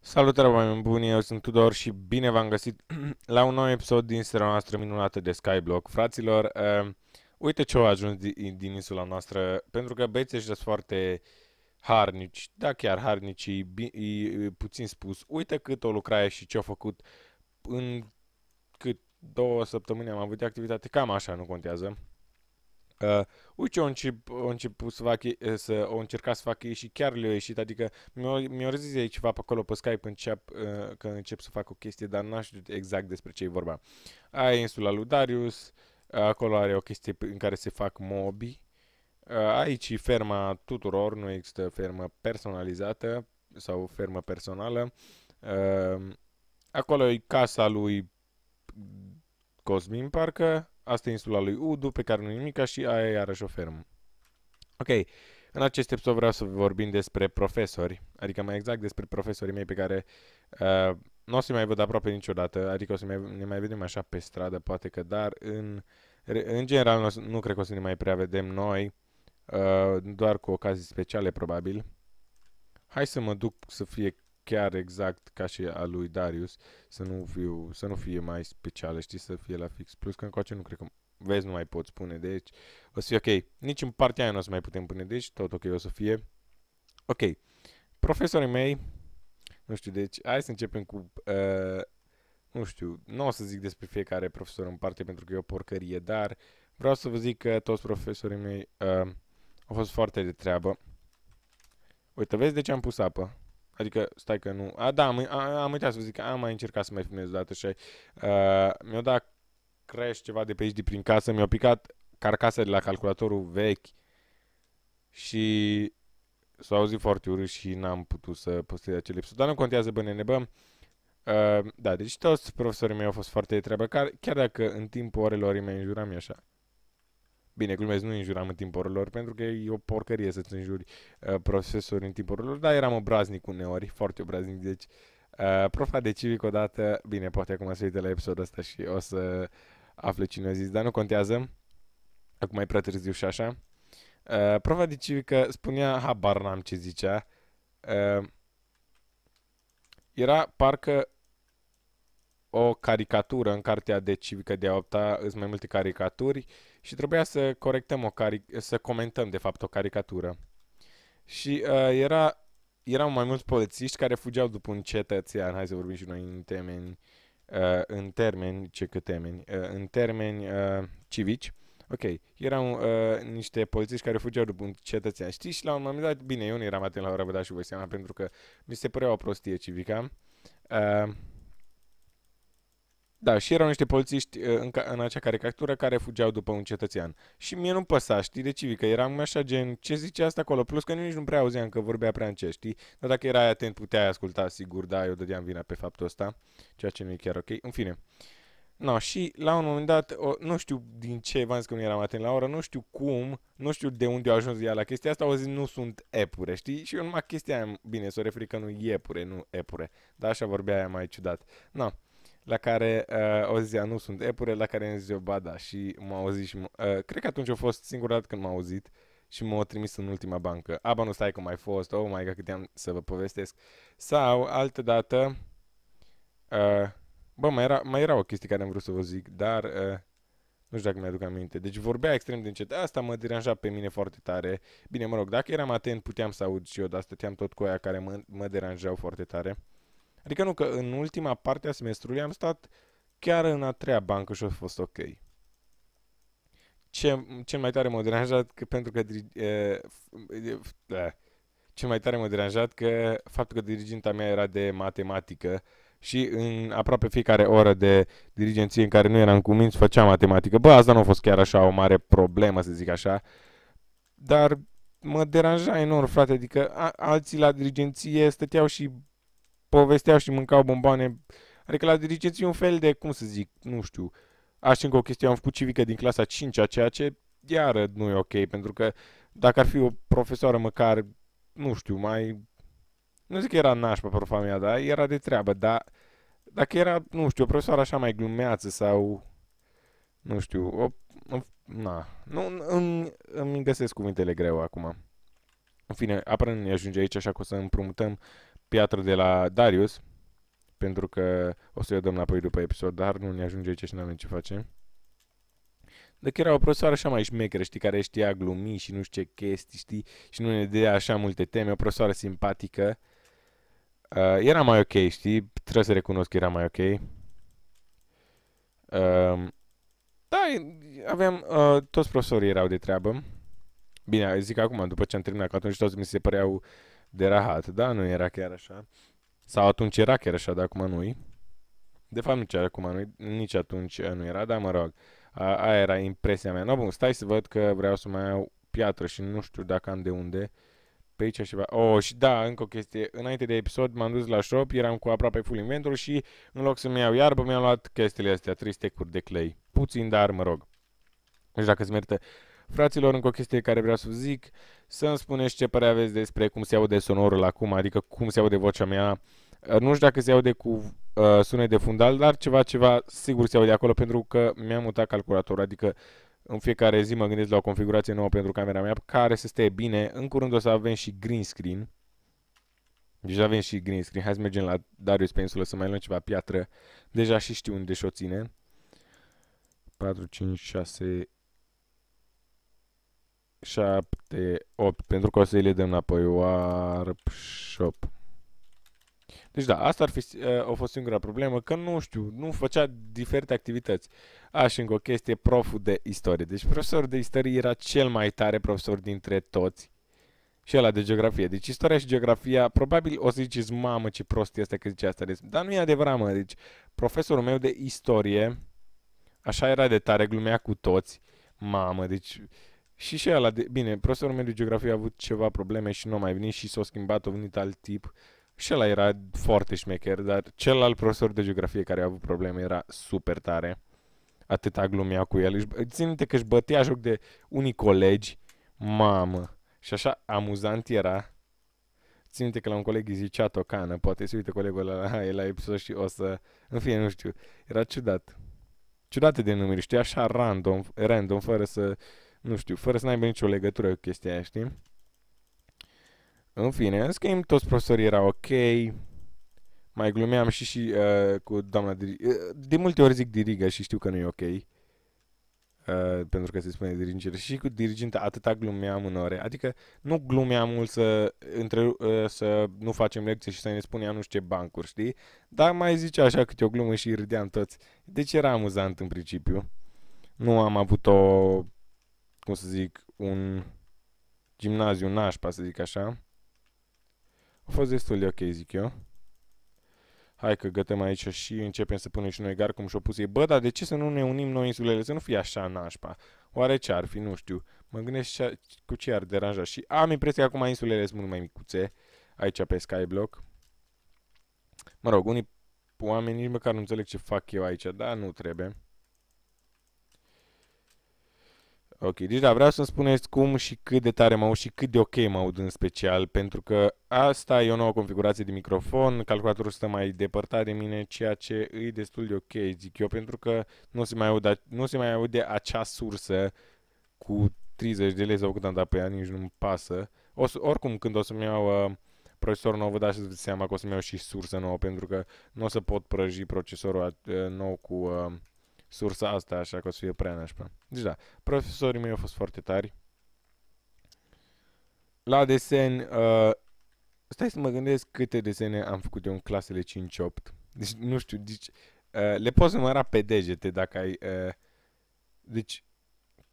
Salutare oameni buni, eu sunt Tudor și bine v-am găsit la un nou episod din seria noastră minunată de Skyblock. Fraților, uh, uite ce au ajuns din, din insula noastră, pentru că băieții ăștia sunt foarte harnici, da chiar harnici, e, e, e, puțin spus. Uite cât o lucraie și ce au făcut în cât două săptămâni am avut de activitate, cam așa, nu contează. Uh, uite, au încep, au început să fac, să, o încerca să facă ei și chiar le-au ieșit, adică mi-au zis ei ceva pe acolo pe Skype încep, uh, că încep să fac o chestie, dar n-aș știu exact despre ce e vorba. Aia e insula lui Darius, acolo are o chestie în care se fac mobi. Uh, aici e ferma tuturor, nu există fermă personalizată sau fermă personală. Uh, acolo e casa lui Cosmin, parcă. Asta e insula lui Udu, pe care nu nimica și aia e iarăși o fermă. Ok, în acest episod vreau să vorbim despre profesori, adică mai exact despre profesorii mei pe care uh, nu o să mai văd aproape niciodată, adică o să mai, ne mai vedem așa pe stradă, poate că, dar în, în general nu, nu cred că o să ne mai prea vedem noi, uh, doar cu ocazii speciale probabil. Hai să mă duc să fie chiar exact ca și a lui Darius, să nu, fiu, să nu fie mai specială, știi, să fie la fix. Plus că încoace nu cred că vezi, nu mai pot spune, deci o să fie ok. Nici în partea aia nu o să mai putem pune, deci tot ok o să fie. Ok, profesorii mei, nu știu, deci hai să începem cu, uh, nu știu, nu o să zic despre fiecare profesor în parte pentru că e o porcărie, dar vreau să vă zic că toți profesorii mei uh, au fost foarte de treabă. Uite, vezi de ce am pus apă? Adică, stai că nu... A, da, am, am uitat să vă zic că am mai încercat să mai filmez dată și... Uh, mi-a dat crash ceva de pe aici de prin casă, mi-a picat carcasa de la calculatorul vechi și s-a auzit foarte urât și n-am putut să postez acel episod. Dar nu contează, bă, ne bă. Uh, da, deci toți profesorii mei au fost foarte de treabă, chiar dacă în timpul orelor îi mai înjuram așa. Bine, glumesc, nu înjuram în timpul orelor, pentru că e o porcărie să-ți înjuri uh, profesori în timpul orelor, dar eram obraznic uneori, foarte obraznic, deci uh, profa de civic odată, bine, poate acum să uite la episodul ăsta și o să afle cine a zis, dar nu contează, acum mai prea târziu și așa. Uh, profa de civică spunea, habar n-am ce zicea, uh, era parcă o caricatură în cartea de civică de a opta, sunt mai multe caricaturi și trebuia să corectăm o cari- să comentăm de fapt o caricatură. Și uh, era, erau mai mulți polițiști care fugeau după un cetățean, hai să vorbim și noi în temeni, uh, în termeni, ce că temeni, uh, în termeni uh, civici. Ok, erau uh, niște polițiști care fugeau după un cetățean. Știi, și la un moment dat, bine, eu nu eram atent la ora, vă dați și voi seama, pentru că mi se părea o prostie civica. Uh, da, și erau niște polițiști uh, în, ca, în acea caricatură care fugeau după un cetățean. Și mie nu păsa, știi, de civică. Eram așa gen, ce zice asta acolo? Plus că nici nu prea auzeam că vorbea prea încet, știi? Dar dacă erai atent, puteai asculta, sigur, da, eu dădeam vina pe faptul ăsta, ceea ce nu e chiar ok. În fine. No, și la un moment dat, o, nu știu din ce, v-am zis că nu eram atent la oră, nu știu cum, nu știu de unde a ajuns ea la chestia asta, au zis nu sunt epure, știi? Și eu numai chestia aia, bine, să o referi că nu e epure, nu epure, dar așa vorbea aia mai ciudat. No la care uh, o zicea, nu sunt epure, la care îmi zicea, ba da, și m-a auzit și m uh, cred că atunci a fost singura dată când m-a auzit și m-a trimis în ultima bancă. Aba nu stai cum mai fost, oh my god, cât am să vă povestesc. Sau, altă dată, uh, bă, mai era, mai era o chestie care am vrut să vă zic, dar uh, nu știu dacă mi-aduc aminte. Deci vorbea extrem de încet. Asta mă deranja pe mine foarte tare. Bine, mă rog, dacă eram atent, puteam să aud și eu, dar stăteam tot cu aia care mă, mă deranjau foarte tare. Adică nu că în ultima parte a semestrului am stat chiar în a treia bancă și a fost ok. Ce, cel mai tare m-a deranjat că pentru că e, e, ce mai tare m-a deranjat că faptul că diriginta mea era de matematică și în aproape fiecare oră de dirigenție în care nu eram cu minți făceam matematică. Bă, asta nu a fost chiar așa o mare problemă, să zic așa, dar mă deranja enorm, frate, adică alții la dirigenție stăteau și povesteau și mâncau bomboane. Adică la dirigenții un fel de, cum să zic, nu știu, aș încă o chestie, am făcut civică din clasa 5 ceea ce iară nu e ok, pentru că dacă ar fi o profesoară măcar, nu știu, mai... Nu zic că era nașpa profa mea, dar era de treabă, dar dacă era, nu știu, o profesoară așa mai glumeață sau, nu știu, o, na, nu, îmi, îmi găsesc cuvintele greu acum. În fine, apărând ne ajunge aici, așa că o să împrumutăm piatră de la Darius, pentru că o să-i dăm înapoi după episod, dar nu ne ajunge aici și nu avem ce face. Dacă deci era o profesoară așa mai șmecheră, știi, care știa glumi și nu știu ce chestii, știi, și nu ne dea așa multe teme, o profesoară simpatică, uh, era mai ok, știi, trebuie să recunosc că era mai ok. Uh, da, aveam, uh, toți profesorii erau de treabă. Bine, zic acum, după ce am terminat, că atunci toți mi se păreau de rahat, da? Nu era chiar așa. Sau atunci era chiar așa, dar acum nu -i. De fapt, nici acum nu nici atunci uh, nu era, dar mă rog, a, aia era impresia mea. No, bun, stai să văd că vreau să mai iau piatră și nu știu dacă am de unde. Pe aici ceva. Oh, și da, încă o chestie. Înainte de episod m-am dus la shop, eram cu aproape full inventul și în loc să-mi iau iarbă, mi-am luat chestiile astea, 3 stecuri de clay. Puțin, dar mă rog. Nu știu dacă se merită Fraților, încă o chestie care vreau să zic, să-mi spuneți ce părere aveți despre cum se aude sonorul acum, adică cum se aude vocea mea. Uh, nu știu dacă se aude cu uh, sunet de fundal, dar ceva, ceva sigur se aude acolo pentru că mi-am mutat calculatorul, adică în fiecare zi mă gândesc la o configurație nouă pentru camera mea care să stea bine. În curând o să avem și green screen. Deja avem și green screen. Hai să mergem la Darius pe insulă să mai luăm ceva piatră. Deja și știu unde și o ține. 4, 5, 6, 7, 8, pentru că o să le dăm înapoi. Warp Shop. Deci da, asta ar fi, uh, a fost singura problemă, că nu știu, nu făcea diferite activități. A, și încă o chestie, proful de istorie. Deci profesorul de istorie era cel mai tare profesor dintre toți. Și ăla de geografie. Deci istoria și geografia, probabil o să ziceți, mamă, ce prost este că zice asta. Deci, dar nu e adevărat, mă. Deci profesorul meu de istorie, așa era de tare, glumea cu toți. Mamă, deci și și ăla, de, bine, profesorul meu de geografie a avut ceva probleme și nu a mai venit și s-a schimbat, a venit alt tip. Și ăla era foarte șmecher, dar celălalt profesor de geografie care a avut probleme era super tare. Atâta glumea cu el. Țin că își bătea joc de unii colegi. Mamă! Și așa amuzant era. Țin minte că la un coleg îi zicea tocană, poate să uite colegul ăla, el la episod și o să... În fine, nu știu. Era ciudat. Ciudate de numiri, știi, așa random, random, fără să nu știu, fără să n-aibă nicio legătură cu chestia aia, știi? În fine, în schimb, toți profesorii erau ok. Mai glumeam și, și uh, cu doamna Diriga. Uh, de multe ori zic dirigă și știu că nu e ok. Uh, pentru că se spune dirigere. Și cu diriginta atâta glumeam în ore. Adică nu glumeam mult să, între, uh, să nu facem lecție și să ne spuneam nu știu ce bancuri, știi? Dar mai zicea așa câte o glumă și râdeam toți. Deci era amuzant în principiu. Nu am avut o cum să zic, un gimnaziu nașpa, să zic așa. A fost destul de ok, zic eu. Hai că gătăm aici și începem să punem și noi gar cum și-o pus ei. Bă, dar de ce să nu ne unim noi insulele? Să nu fie așa nașpa. Oare ce ar fi? Nu știu. Mă gândesc ce, cu ce ar deranja. Și am impresia că acum insulele sunt mult mai micuțe. Aici pe Skyblock. Mă rog, unii oameni nici măcar nu înțeleg ce fac eu aici, dar nu trebuie. Ok, deci da, vreau să-mi spuneți cum și cât de tare mă aud și cât de ok mă aud în special, pentru că asta e o nouă configurație de microfon, calculatorul stă mai depărtat de mine, ceea ce e destul de ok, zic eu, pentru că nu se mai aude, nu se mai aude acea sursă cu 30 de lei sau cât am dat pe ea, nici nu-mi pasă. O să, oricum, când o să-mi iau uh, procesor nou, vă dați seama că o să-mi iau și sursă nouă, pentru că nu o să pot prăji procesorul uh, nou cu... Uh, sursa asta, așa că o să fie prea nașpa. Deci da, profesorii mei au fost foarte tari. La desen, uh, stai să mă gândesc câte desene am făcut eu în clasele 5-8. Deci, nu știu, deci, uh, le poți număra pe degete dacă ai... Uh, deci,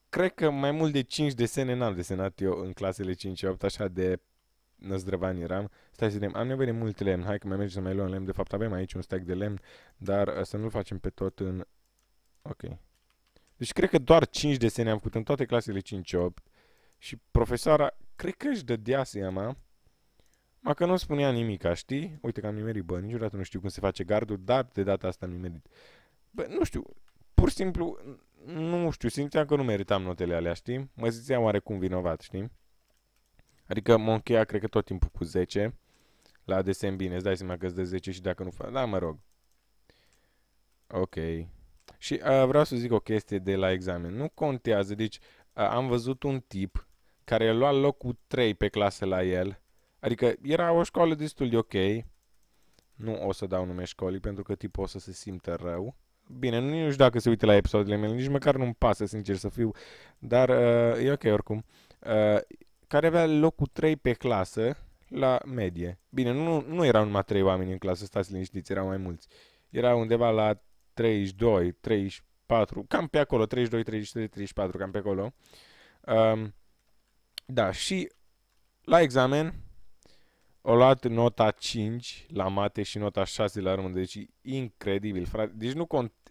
cred că mai mult de 5 desene n-am desenat eu în clasele 5-8, așa de năzdrăvan eram. Stai să vedem, am nevoie de mult lemn, hai că mai mergem să mai luăm lemn, de fapt avem aici un stack de lemn, dar uh, să nu-l facem pe tot în Ok. Deci cred că doar 5 desene am făcut în toate clasele 5-8 și profesoara cred că își dădea seama mă, că nu spunea nimic, știi? Uite că am nimerit, bă, niciodată nu știu cum se face gardul, dar de data asta am nimerit. Bă, nu știu, pur și simplu, nu știu, simțeam că nu meritam notele alea, știi? Mă simțeam oarecum vinovat, știi? Adică mă încheia, cred că tot timpul cu 10 la desen bine, îți dai seama că îți dă 10 și dacă nu faci, da, mă rog. Ok. Și uh, vreau să zic o chestie de la examen. Nu contează, deci uh, am văzut un tip care lua locul 3 pe clasă la el. Adică era o școală destul de ok. Nu o să dau nume școlii pentru că tipul o să se simtă rău. Bine, nu știu dacă se uite la episoadele mele, nici măcar nu-mi pasă, sincer să fiu, dar uh, e ok oricum. Uh, care avea locul 3 pe clasă la medie. Bine, nu, nu erau numai 3 oameni în clasă, stați liniștiți, erau mai mulți. Era undeva la 32, 34, cam pe acolo, 32, 33, 34, cam pe acolo. Um, da, și la examen o luat nota 5 la mate și nota 6 la română, deci incredibil, frate. Deci nu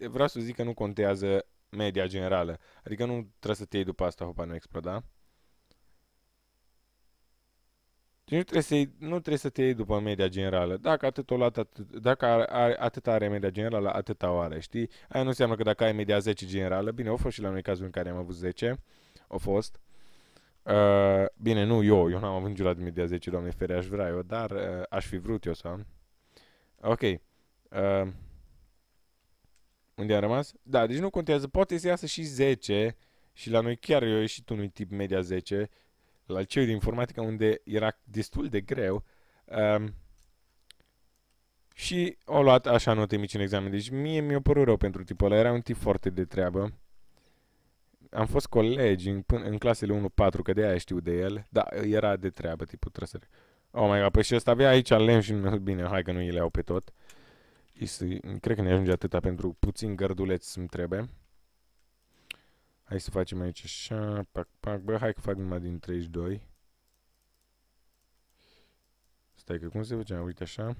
vreau să zic că nu contează media generală, adică nu trebuie să te iei după asta, hopa nu exploda. Deci nu trebuie, să, nu trebuie să te iei după media generală. Dacă atât o luat, atât, dacă are, are, atât are media generală, atâta o are, știi? Aia nu înseamnă că dacă ai media 10 generală, bine, o fost și la noi cazul în care am avut 10, o fost. Uh, bine, nu eu, eu n-am avut niciodată media 10, doamne fere, aș vrea eu, dar uh, aș fi vrut eu să am. Ok. Uh, unde am rămas? Da, deci nu contează, poate să iasă și 10 și la noi chiar eu ieșit unui tip media 10 la liceu de informatică, unde era destul de greu, um, și au luat așa note mici în examen. Deci mie mi-a părut rău pentru tipul ăla. Era un tip foarte de treabă. Am fost colegi în, în clasele 1-4, că de aia știu de el. Da, era de treabă tipul trăsări. Oh my god, păi și ăsta avea aici lemn și nu, bine, hai că nu îi le iau pe tot. Este, cred că ne ajunge atâta pentru puțin gărduleți îmi trebuie. Hai să facem aici așa, pac, pac, bă, hai că fac numai din 32. Stai că cum se făcea, uite așa.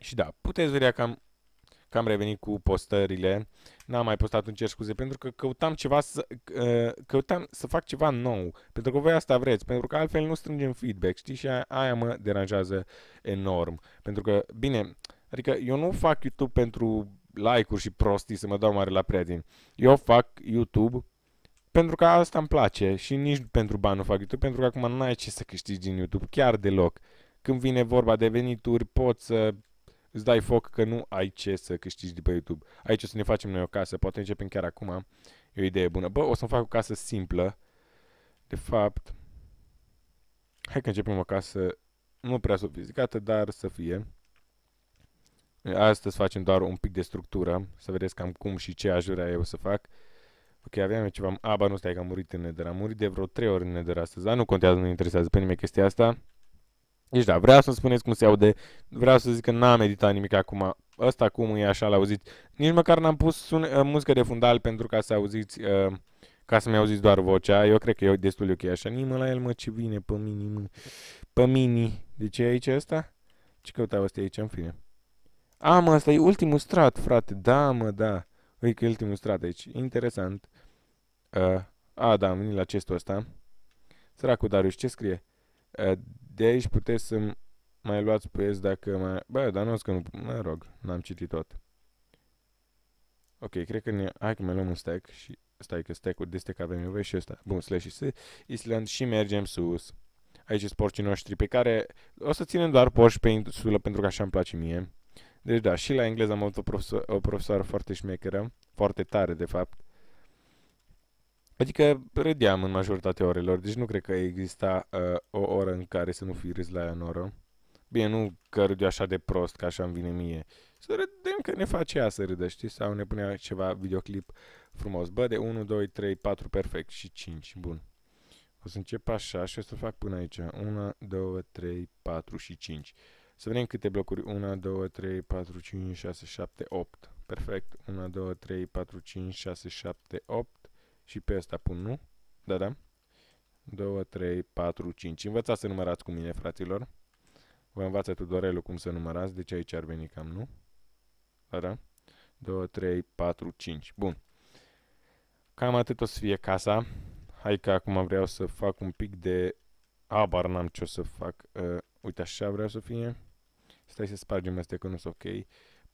Și da, puteți vedea că am, că am revenit cu postările. N-am mai postat, un cer scuze, pentru că căutam ceva să, căutam să fac ceva nou. Pentru că voi asta vreți, pentru că altfel nu strângem feedback, știi? Și aia, aia mă deranjează enorm. Pentru că, bine, adică eu nu fac YouTube pentru like-uri și prostii să mă dau mare la prieteni. Eu fac YouTube pentru că asta îmi place și nici pentru bani nu fac YouTube, pentru că acum nu ai ce să câștigi din YouTube, chiar deloc. Când vine vorba de venituri, poți să îți dai foc că nu ai ce să câștigi de pe YouTube. Aici o să ne facem noi o casă, poate începem chiar acum, e o idee bună. Bă, o să-mi fac o casă simplă, de fapt, hai că începem o casă nu prea sofisticată, dar să fie. Astăzi facem doar un pic de structură, să vedeți cam cum și ce aș vrea eu să fac. Ok, aveam eu ceva, aba nu stai că am murit în nether, am murit de vreo 3 ori în nether astăzi, dar nu contează, nu interesează pe nimeni chestia asta. Deci da, vreau să-mi spuneți cum se aude, vreau să zic că n-am editat nimic acum, ăsta acum e așa, l-auzit. Nici măcar n-am pus sun, uh, muzică de fundal pentru ca să auziți, uh, ca să-mi auziți doar vocea, eu cred că e destul ok așa. Nimă la el, mă, ce vine, pe mini, mă, pe mini. De deci ce e aici ăsta? Ce căutau ăsta aici, în fine. A, mă, ăsta e ultimul strat, frate. Da, mă, da. Ui, că e ultimul strat aici. Interesant. Uh, a, da, am venit la chestul ăsta. Săracul Darius, ce scrie? Uh, de aici puteți să mai luați PS dacă mai... Bă, dar nu o să că nu... Mă rog, n-am citit tot. Ok, cred că ne... Hai că mai luăm un stack și... Stai că stack-ul de stack avem nevoie și ăsta. Bun, slash și Island și mergem sus. Aici sunt porcii noștri pe care o să ținem doar porci pe insulă pentru că așa îmi place mie. Deci da, și la engleză am avut o, profesor, o profesoară foarte șmecheră, foarte tare de fapt. Adică râdeam în majoritatea orelor, deci nu cred că exista uh, o oră în care să nu fi râs la ea în oră. Bine, nu că râde așa de prost, ca așa îmi vine mie. Să râdem că ne face ea să râdă, știi? Sau ne punea ceva videoclip frumos. Bă, de 1, 2, 3, 4, perfect și 5. Bun. O să încep așa și o să fac până aici. 1, 2, 3, 4 și 5. Să vedem câte blocuri. 1, 2, 3, 4, 5, 6, 7, 8. Perfect. 1, 2, 3, 4, 5, 6, 7, 8. Și pe ăsta pun nu. Da, da. 2, 3, 4, 5. Învățați să numărați cu mine, fraților. Vă învață Tudorelu cum să numărați, deci aici ar veni cam nu. Da, da. 2, 3, 4, 5. Bun. Cam atât o să fie casa. Hai că acum vreau să fac un pic de... Abar n-am ce o să fac. Uh, uite, așa vreau să fie. Stai să spargem asta că nu sunt ok.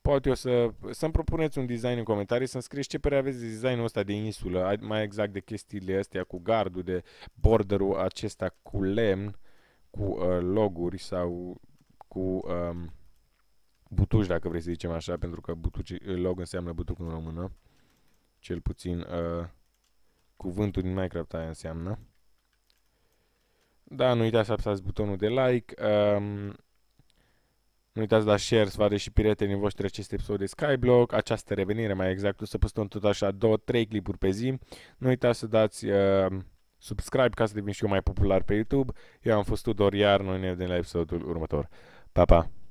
Poate o să... Să-mi propuneți un design în comentarii, să-mi scrieți ce părere aveți de designul ăsta de insulă, mai exact de chestiile astea cu gardul, de borderul acesta cu lemn, cu uh, loguri sau cu um, butuci, dacă vrei să zicem așa, pentru că butuci, log înseamnă butuc în română. Cel puțin uh, cuvântul din Minecraft aia înseamnă. Da, nu uitați să apăsați butonul de like. Uh, nu uitați la share, să vadă și prietenii voștri acest episod de Skyblock, această revenire mai exact, o să postăm tot așa 2-3 clipuri pe zi. Nu uitați să dați uh, subscribe ca să devin și eu mai popular pe YouTube. Eu am fost Tudor, iar noi ne vedem la episodul următor. Pa, pa!